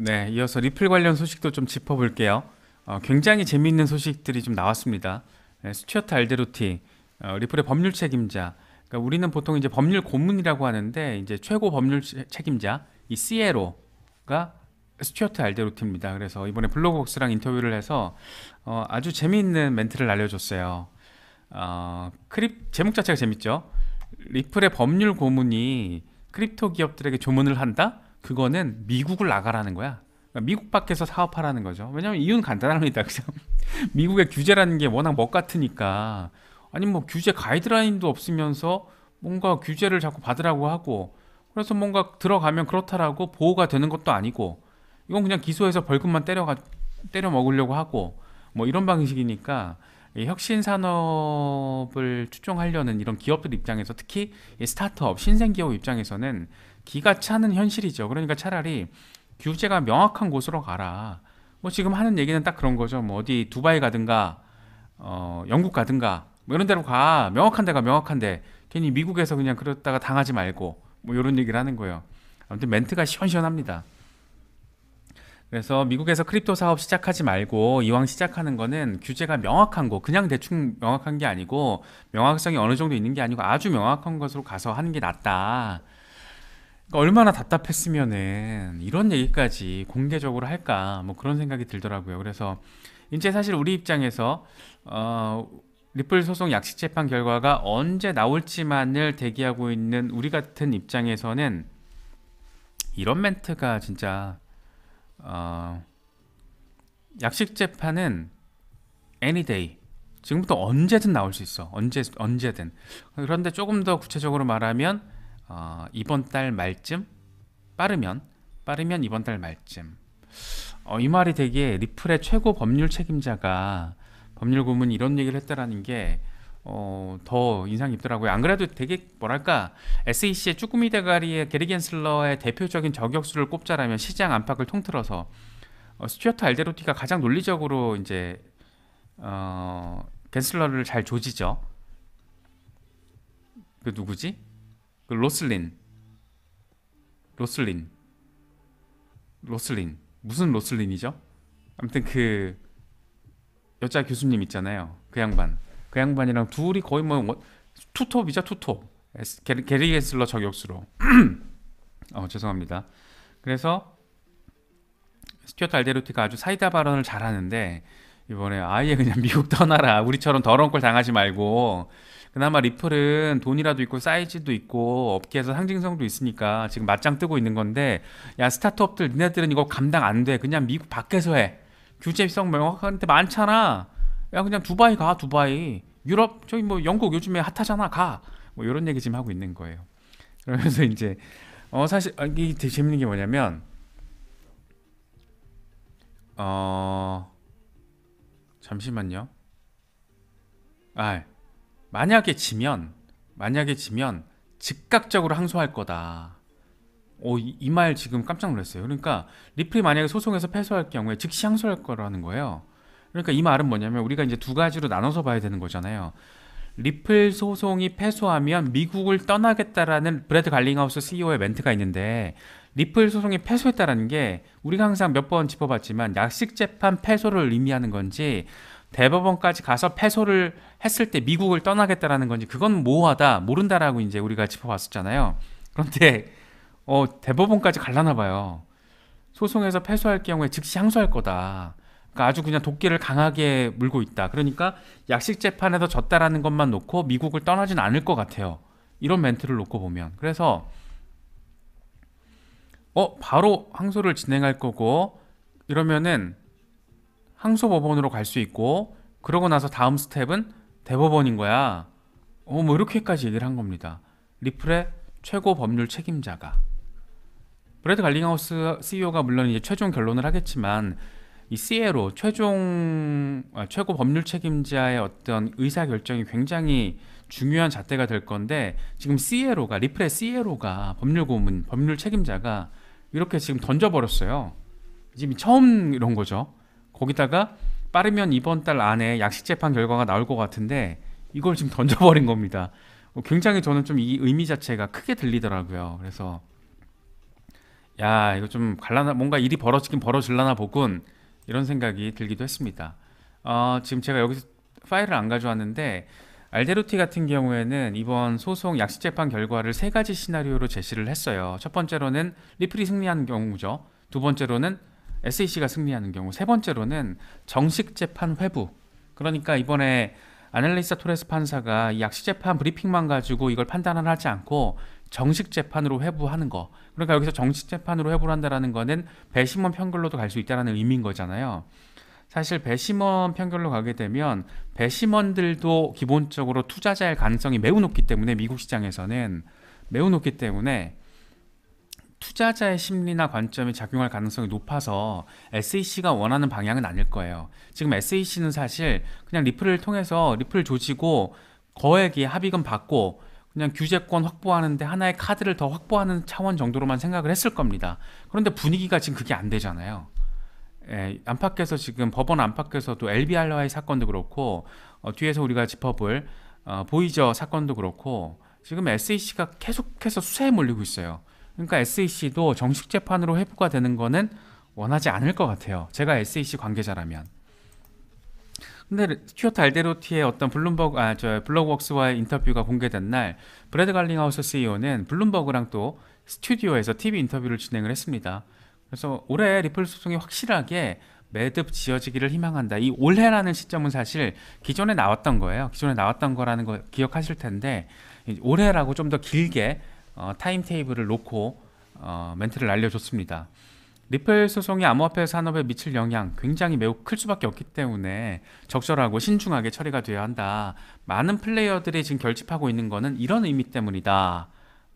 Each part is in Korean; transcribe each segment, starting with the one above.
네, 이어서 리플 관련 소식도 좀 짚어볼게요. 어, 굉장히 재미있는 소식들이 좀 나왔습니다. 네, 스튜어트 알데로티, 어, 리플의 법률 책임자. 그러니까 우리는 보통 이제 법률 고문이라고 하는데 이제 최고 법률 책임자 이 CLO가 스튜어트 알데로티입니다. 그래서 이번에 블로그복스랑 인터뷰를 해서 어, 아주 재미있는 멘트를 알려줬어요. 어, 크립 제목 자체가 재밌죠. 리플의 법률 고문이 크립토 기업들에게 조문을 한다? 그거는 미국을 나가라는 거야. 그러니까 미국 밖에서 사업하라는 거죠. 왜냐면 이유는 간단합니다. 미국의 규제라는 게 워낙 먹 같으니까 아니 뭐 규제 가이드라인도 없으면서 뭔가 규제를 자꾸 받으라고 하고 그래서 뭔가 들어가면 그렇다라고 보호가 되는 것도 아니고 이건 그냥 기소해서 벌금만 때려 가 때려 먹으려고 하고 뭐 이런 방식이니까 혁신 산업을 추종하려는 이런 기업들 입장에서 특히 스타트업 신생 기업 입장에서는 기가 차는 현실이죠. 그러니까 차라리 규제가 명확한 곳으로 가라. 뭐 지금 하는 얘기는 딱 그런 거죠. 뭐 어디 두바이 가든가 어 영국 가든가 뭐 이런 데로 가 명확한 데가 명확한데 괜히 미국에서 그냥 그랬다가 당하지 말고 뭐 이런 얘기를 하는 거예요. 아무튼 멘트가 시원시원합니다. 그래서 미국에서 크립토 사업 시작하지 말고 이왕 시작하는 거는 규제가 명확한 거 그냥 대충 명확한 게 아니고 명확성이 어느 정도 있는 게 아니고 아주 명확한 것으로 가서 하는 게 낫다 그러니까 얼마나 답답했으면은 이런 얘기까지 공개적으로 할까 뭐 그런 생각이 들더라고요 그래서 이제 사실 우리 입장에서 어 리플 소송 약식 재판 결과가 언제 나올지만을 대기하고 있는 우리 같은 입장에서는 이런 멘트가 진짜 약식 재판은 애니데이 지금부터 언제든 나올 수 있어 언제 언제든 그런데 조금 더 구체적으로 말하면 어, 이번 달 말쯤 빠르면 빠르면 이번 달 말쯤 어, 이 말이 되게 리플의 최고 법률 책임자가 법률 고문 이런 얘기를 했다라는 게 어, 더 인상 깊더라고요. 안 그래도 되게 뭐랄까 SEC의 쭈꾸미 대가리의 게리 겐슬러의 대표적인 저격수를 꼽자라면 시장 안팎을 통틀어서 어, 스튜어트 알데로티가 가장 논리적으로 이제 어, 게슬러를 잘 조지죠. 그 누구지? 그 로슬린. 로슬린. 로슬린. 무슨 로슬린이죠? 아무튼 그 여자 교수님 있잖아요. 그 양반. 그 양반이랑 둘이 거의 뭐투톱이죠 투톱. 게리, 게슬러 저격수로. 어, 죄송합니다. 그래서 스튜어트 알데로티가 아주 사이다 발언을 잘하는데 이번에 아예 그냥 미국 떠나라 우리처럼 더러운 걸 당하지 말고 그나마 리플은 돈이라도 있고 사이즈도 있고 업계에서 상징성도 있으니까 지금 맞짱 뜨고 있는 건데 야 스타트업들 니네들은 이거 감당 안 돼 그냥 미국 밖에서 해 규제성 명확한데 많잖아 야 그냥 두바이 가 두바이 유럽 저기 뭐 영국 요즘에 핫하잖아 가 뭐 이런 얘기 지금 하고 있는 거예요 그러면서 이제 어 사실 아, 이게 되게 재밌는 게 뭐냐면 어... 잠시만요. 아, 만약에 지면 만약에 지면 즉각적으로 항소할 거다. 이말 이 지금 깜짝 놀랐어요. 그러니까 리플이 만약에 소송에서 패소할 경우에 즉시 항소할 거라는 거예요. 그러니까 이 말은 뭐냐면 우리가 이제 두 가지로 나눠서 봐야 되는 거잖아요. 리플 소송이 패소하면 미국을 떠나겠다라는 브래드 갈링하우스 CEO의 멘트가 있는데 리플 소송이 패소했다라는 게 우리가 항상 몇 번 짚어봤지만 약식 재판 패소를 의미하는 건지 대법원까지 가서 패소를 했을 때 미국을 떠나겠다라는 건지 그건 모호하다 모른다라고 이제 우리가 짚어봤었잖아요. 그런데 어, 대법원까지 갈라나 봐요. 소송에서 패소할 경우에 즉시 항소할 거다. 그러니까 아주 그냥 도끼를 강하게 물고 있다. 그러니까 약식 재판에서 졌다라는 것만 놓고 미국을 떠나진 않을 것 같아요. 이런 멘트를 놓고 보면 그래서 어 바로 항소를 진행할 거고 이러면은 항소법원으로 갈 수 있고 그러고 나서 다음 스텝은 대법원인 거야 어뭐 이렇게까지 얘기를 한 겁니다 리플의 최고 법률 책임자가 브래드 갈링하우스 CEO가 물론 이제 최종 결론을 하겠지만 이 c e o 최종 아, 최고 법률 책임자의 어떤 의사 결정이 굉장히 중요한 잣대가 될 건데 지금 c e o 가 리플의 c e o 가 법률 고문 법률 책임자가 이렇게 지금 던져버렸어요. 지금 처음 이런 거죠. 거기다가 빠르면 이번 달 안에 약식 재판 결과가 나올 것 같은데 이걸 지금 던져버린 겁니다. 어, 굉장히 저는 좀 이 의미 자체가 크게 들리더라고요. 그래서 야 이거 좀 갈라나 뭔가 일이 벌어지긴 벌어질라나 보군 이런 생각이 들기도 했습니다. 어, 지금 제가 여기서 파일을 안 가져왔는데 알데로티 같은 경우에는 이번 소송 약식 재판 결과를 세 가지 시나리오로 제시를 했어요. 첫 번째로는 리플이 승리한 경우죠. 두 번째로는 SEC가 승리하는 경우, 세 번째로는 정식 재판 회부. 그러니까 이번에 아날리사 토레스 판사가 이 약식 재판 브리핑만 가지고 이걸 판단을 하지 않고 정식 재판으로 회부하는 거. 그러니까 여기서 정식 재판으로 회부를 한다는 거는 배심원 편결로도 갈 수있다는 의미인 거잖아요. 사실 배심원 편결로 가게 되면 배심원들도 기본적으로 투자자일 가능성이 매우 높기 때문에 미국 시장에서는 매우 높기 때문에 투자자의 심리나 관점이 작용할 가능성이 높아서 SEC가 원하는 방향은 아닐 거예요. 지금 SEC는 사실 그냥 리플을 통해서 리플 조지고 거액이 합의금 받고 그냥 규제권 확보하는데 하나의 카드를 더 확보하는 차원 정도로만 생각을 했을 겁니다. 그런데 분위기가 지금 그게 안 되잖아요. 예, 안팎에서 지금 법원 안팎에서도 LB 알라이 사건도 그렇고 어, 뒤에서 우리가 짚어볼 어, 보이저 사건도 그렇고 지금 SEC가 계속해서 수세에 몰리고 있어요. 그러니까 SEC도 정식 재판으로 회부가 되는 거는 원하지 않을 것 같아요. 제가 SEC 관계자라면. 근데 큐오타 알데로티의 어떤 블룸버그 아 저 블록웍스와의 인터뷰가 공개된 날 브래드 갈링하우스 CEO는 블룸버그랑 또 스튜디오에서 TV 인터뷰를 진행을 했습니다. 그래서 올해 리플 소송이 확실하게 매듭 지어지기를 희망한다. 이 올해라는 시점은 사실 기존에 나왔던 거예요. 기존에 나왔던 거라는 거 기억하실 텐데 올해라고 좀 더 길게 어, 타임 테이블을 놓고 어, 멘트를 알려줬습니다. 리플 소송이 암호화폐 산업에 미칠 영향 굉장히 매우 클 수밖에 없기 때문에 적절하고 신중하게 처리가 되어야 한다. 많은 플레이어들이 지금 결집하고 있는 거는 이런 의미 때문이다.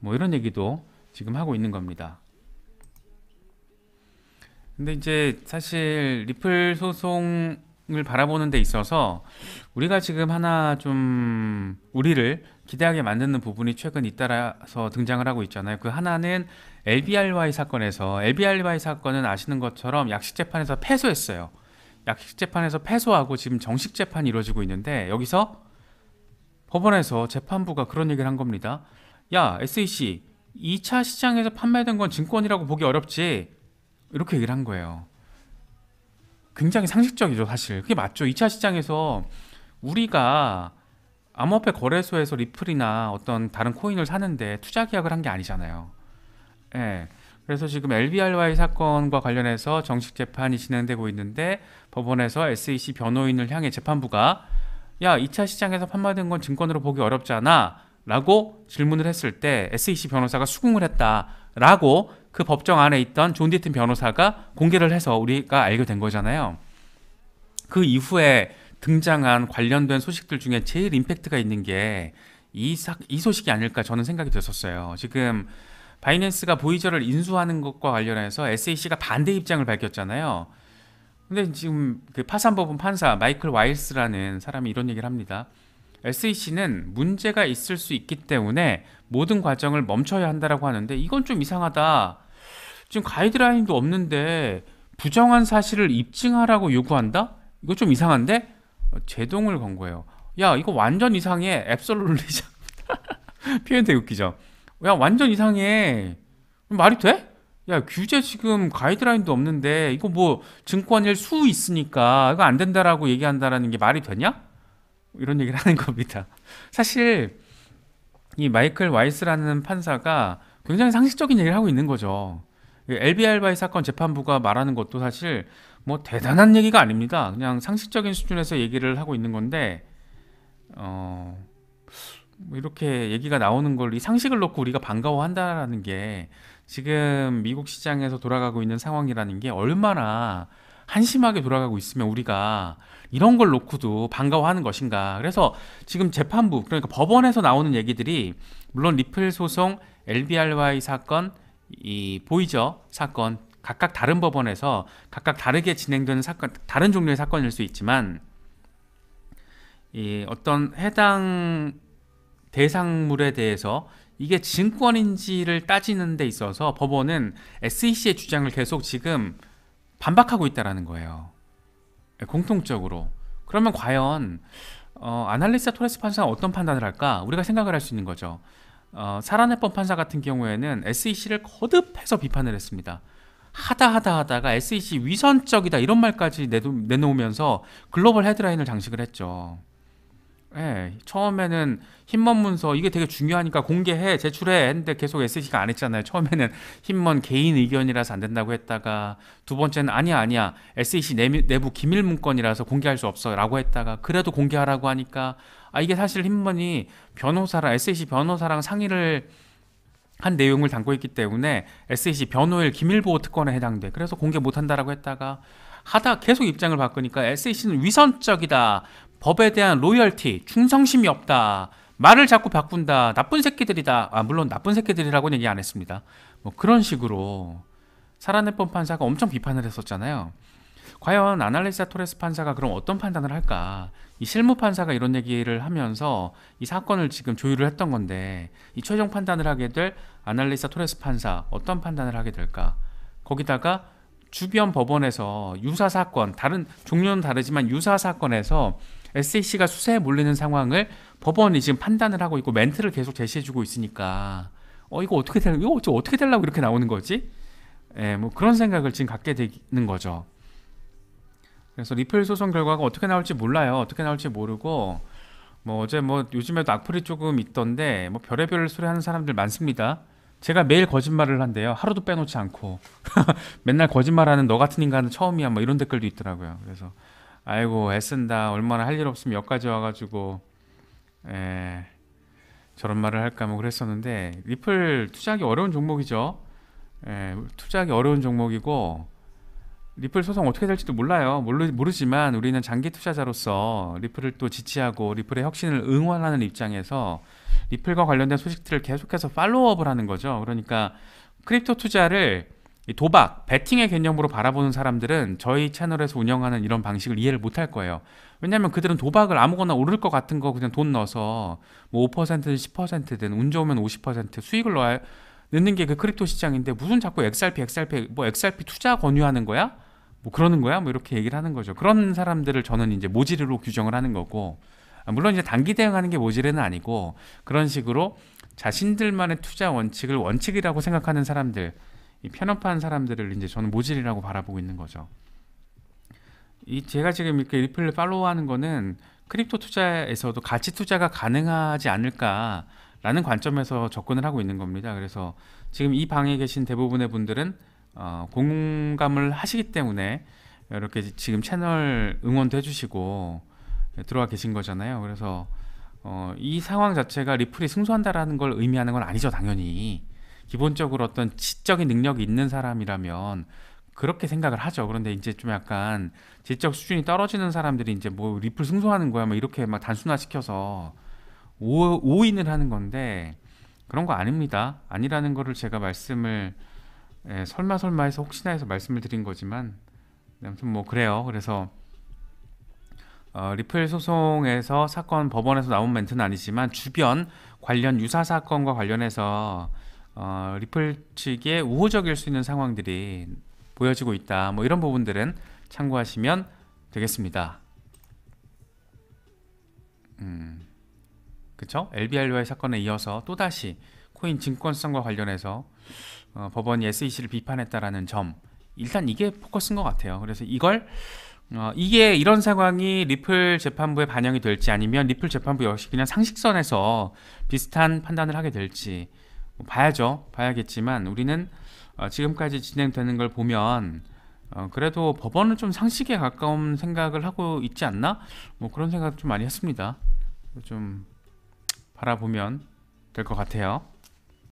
뭐 이런 얘기도 지금 하고 있는 겁니다. 근데 이제 사실 리플 소송을 바라보는 데 있어서 우리가 지금 하나 좀 우리를 기대하게 만드는 부분이 최근 잇따라서 등장을 하고 있잖아요. 그 하나는 LBRY 사건에서 LBRY 사건은 아시는 것처럼 약식 재판에서 패소했어요. 약식 재판에서 패소하고 지금 정식 재판이 이루어지고 있는데 여기서 법원에서 재판부가 그런 얘기를 한 겁니다. 야, SEC 2차 시장에서 판매된 건 증권이라고 보기 어렵지. 이렇게 얘기를 한 거예요. 굉장히 상식적이죠, 사실. 그게 맞죠. 2차 시장에서 우리가 암호화폐 거래소에서 리플이나 어떤 다른 코인을 사는데 투자 계약을 한 게 아니잖아요. 예. 그래서 지금 LBRY 사건과 관련해서 정식 재판이 진행되고 있는데 법원에서 SEC 변호인을 향해 재판부가 야, 2차 시장에서 판매된 건 증권으로 보기 어렵잖아. 라고 질문을 했을 때 SEC 변호사가 수긍을 했다라고 그 법정 안에 있던 존 디튼 변호사가 공개를 해서 우리가 알게 된 거잖아요. 그 이후에 등장한 관련된 소식들 중에 제일 임팩트가 있는 게이이 소식이 아닐까 저는 생각이 됐었어요. 지금 바이낸스가 보이저를 인수하는 것과 관련해서 SEC가 반대 입장을 밝혔잖아요. 근데 지금 그 파산법원 판사 마이클 와일스라는 사람이 이런 얘기를 합니다. SEC는 문제가 있을 수 있기 때문에 모든 과정을 멈춰야 한다라고 하는데 이건 좀 이상하다. 지금 가이드라인도 없는데 부정한 사실을 입증하라고 요구한다? 이거 좀 이상한데? 어, 제동을 건 거예요. 야, 이거 완전 이상해. 앱솔루리즘. 표현 되게 웃기죠? 야, 완전 이상해. 말이 돼? 야, 규제 지금 가이드라인도 없는데 이거 뭐 증권일 수 있으니까 이거 안 된다라고 얘기한다라는 게 말이 되냐? 이런 얘기를 하는 겁니다. 사실 이 마이클 와이스라는 판사가 굉장히 상식적인 얘기를 하고 있는 거죠. LBR 바이 사건 재판부가 말하는 것도 사실 뭐 대단한 얘기가 아닙니다. 그냥 상식적인 수준에서 얘기를 하고 있는 건데 어 뭐 이렇게 얘기가 나오는 걸 이 상식을 놓고 우리가 반가워한다라는 게 지금 미국 시장에서 돌아가고 있는 상황이라는 게 얼마나 한심하게 돌아가고 있으면 우리가 이런 걸 놓고도 반가워하는 것인가. 그래서 지금 재판부, 그러니까 법원에서 나오는 얘기들이 물론 리플 소송, LBRY 사건, 이 보이저 사건 각각 다른 법원에서 각각 다르게 진행되는 사건, 다른 종류의 사건일 수 있지만 이 어떤 해당 대상물에 대해서 이게 증권인지를 따지는 데 있어서 법원은 SEC의 주장을 계속 지금 반박하고 있다라는 거예요. 예, 공통적으로. 그러면 과연 어, 아날리사 토레스 판사가 어떤 판단을 할까? 우리가 생각을 할 수 있는 거죠. 어, 사라네법 판사 같은 경우에는 SEC를 거듭해서 비판을 했습니다. 하다 하다 하다가 SEC 위선적이다 이런 말까지 내놓으면서 글로벌 헤드라인을 장식을 했죠. 예, 처음에는 힘먼 문서 이게 되게 중요하니까 공개해 제출해 했는데 계속 SC가 e 안 했잖아요. 처음에는 힘먼 개인 의견이라서 안 된다고 했다가 두 번째는 아니야 아니야 SEC 내부 기밀 문건이라서 공개할 수 없어라고 했다가 그래도 공개하라고 하니까 아 이게 사실 힘먼이 변호사랑 SEC 변호사랑 상의를 한 내용을 담고 있기 때문에 SEC 변호일 기밀보호 특권에 해당돼. 그래서 공개 못 한다라고 했다가 하다 계속 입장을 바꾸니까 SEC는 위선적이다. 법에 대한 로열티, 충성심이 없다. 말을 자꾸 바꾼다. 나쁜 새끼들이다. 아, 물론 나쁜 새끼들이라고는 얘기 안 했습니다. 뭐 그런 식으로 사라네폰 판사가 엄청 비판을 했었잖아요. 과연 아날리사 토레스 판사가 그럼 어떤 판단을 할까? 이 실무 판사가 이런 얘기를 하면서 이 사건을 지금 조율을 했던 건데 이 최종 판단을 하게 될아날리사 토레스 판사 어떤 판단을 하게 될까? 거기다가 주변 법원에서 유사 사건 다른 종류는 다르지만 유사 사건에서 SEC가 수세에 몰리는 상황을 법원이 지금 판단을 하고 있고 멘트를 계속 제시해주고 있으니까 어 이거 어떻게 되 이거 어떻게 되려고 이렇게 나오는 거지? 예, 뭐 그런 생각을 지금 갖게 되는 거죠. 그래서 리플 소송 결과가 어떻게 나올지 몰라요. 어떻게 나올지 모르고 뭐 어제 뭐 요즘에도 악플이 조금 있던데 뭐 별의별 소리 하는 사람들 많습니다. 제가 매일 거짓말을 한대요. 하루도 빼놓지 않고 맨날 거짓말하는 너 같은 인간은 처음이야. 뭐 이런 댓글도 있더라고요. 그래서 아이고 애쓴다 얼마나 할 일 없으면 여기까지 와가지고 에, 예. 저런 말을 할까 뭐 그랬었는데 리플 투자하기 어려운 종목이죠. 에, 예, 투자하기 어려운 종목이고 리플 소송 어떻게 될지도 몰라요. 모르, 모르지만 우리는 장기 투자자로서 리플을 또 지지하고 리플의 혁신을 응원하는 입장에서 리플과 관련된 소식들을 계속해서 팔로우업을 하는 거죠. 그러니까 크립토 투자를 도박, 베팅의 개념으로 바라보는 사람들은 저희 채널에서 운영하는 이런 방식을 이해를 못할 거예요. 왜냐하면 그들은 도박을 아무거나 오를 것 같은 거 그냥 돈 넣어서 뭐 5%든 10%든 운 좋으면 50% 수익을 넣어야 넣는 게 그 크립토 시장인데 무슨 자꾸 XRP, XRP 뭐 XRP 투자 권유하는 거야? 뭐 그러는 거야? 뭐 이렇게 얘기를 하는 거죠. 그런 사람들을 저는 이제 모지르로 규정을 하는 거고 아, 물론 이제 단기 대응하는 게 모지르는 아니고 그런 식으로 자신들만의 투자 원칙을 원칙이라고 생각하는 사람들 이 편협한 사람들을 이제 저는 모질이라고 바라보고 있는 거죠. 이 제가 지금 이렇게 리플을 팔로우하는 거는 크립토 투자에서도 가치 투자가 가능하지 않을까라는 관점에서 접근을 하고 있는 겁니다. 그래서 지금 이 방에 계신 대부분의 분들은 어, 공감을 하시기 때문에 이렇게 지금 채널 응원도 해주시고 들어와 계신 거잖아요. 그래서 어, 이 상황 자체가 리플이 승소한다라는 걸 의미하는 건 아니죠, 당연히. 기본적으로 어떤 지적인 능력이 있는 사람이라면 그렇게 생각을 하죠. 그런데 이제 좀 약간 지적 수준이 떨어지는 사람들이 이제 뭐 리플 승소하는 거야, 막 뭐 이렇게 막 단순화시켜서 오인을 하는 건데 그런 거 아닙니다. 아니라는 거를 제가 말씀을 예, 설마 설마 해서 혹시나 해서 말씀을 드린 거지만 아무튼 뭐 그래요. 그래서 어, 리플 소송에서 사건 법원에서 나온 멘트는 아니지만 주변 관련 유사 사건과 관련해서 어, 리플 측에 우호적일 수 있는 상황들이 보여지고 있다 뭐 이런 부분들은 참고하시면 되겠습니다 음, 그쵸? LBRY 사건에 이어서 또다시 코인 증권성과 관련해서 어, 법원이 SEC를 비판했다라는 점 일단 이게 포커스인 것 같아요 그래서 이걸 어, 이게 이런 상황이 리플 재판부에 반영이 될지 아니면 리플 재판부 역시 그냥 상식선에서 비슷한 판단을 하게 될지 뭐 봐야죠. 봐야겠지만 우리는 어, 지금까지 진행되는 걸 보면 어, 그래도 법원은 좀 상식에 가까운 생각을 하고 있지 않나? 뭐 그런 생각 좀 많이 했습니다. 좀 바라보면 될 것 같아요.